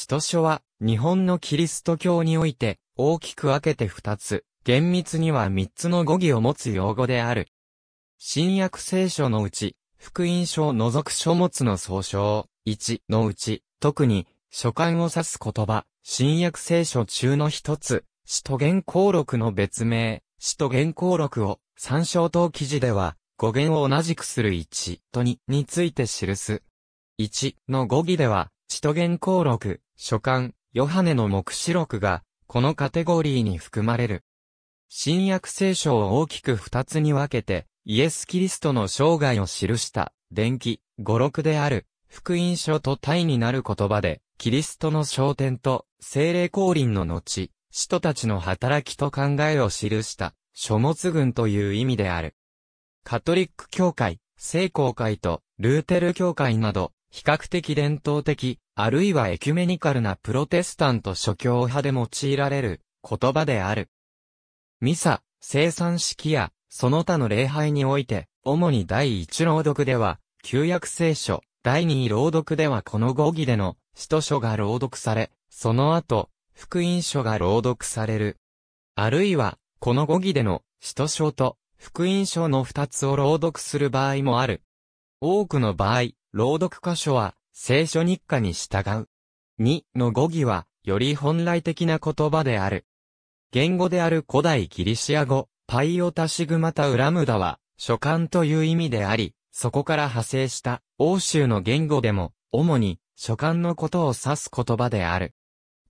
使徒書は、日本のキリスト教において、大きく分けて二つ、厳密には三つの語義を持つ用語である。新約聖書のうち、福音書を除く書物の総称、1のうち、特に、書簡を指す言葉、新約聖書中の一つ、使徒原稿録の別名、使徒原稿録を、参照等記事では、語源を同じくする1と2について記す。1の語義では、使徒言行録、書簡、ヨハネの目視録が、このカテゴリーに含まれる。新約聖書を大きく二つに分けて、イエス・キリストの生涯を記した、伝記、語録である、福音書と体になる言葉で、キリストの昇天と、聖霊降臨の後、使徒たちの働きと考えを記した、書物群という意味である。カトリック教会、聖公会と、ルーテル教会など、比較的伝統的、あるいはエキュメニカルなプロテスタント諸教派で用いられる言葉である。ミサ、生産式や、その他の礼拝において、主に第一朗読では、旧約聖書、第二朗読ではこの語義での、使徒書が朗読され、その後、福音書が朗読される。あるいは、この語義での、使徒書と、福音書の二つを朗読する場合もある。多くの場合、朗読箇所は聖書日課に従う。2の語義は、より本来的な言葉である。言語である古代ギリシア語、パイオタシグマタウラムダは、書簡という意味であり、そこから派生した欧州の言語でも、主に書簡のことを指す言葉である。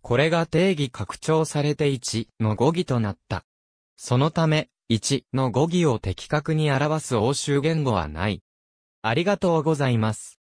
これが定義拡張されて1の語義となった。そのため、1の語義を的確に表す欧州言語はない。ありがとうございます。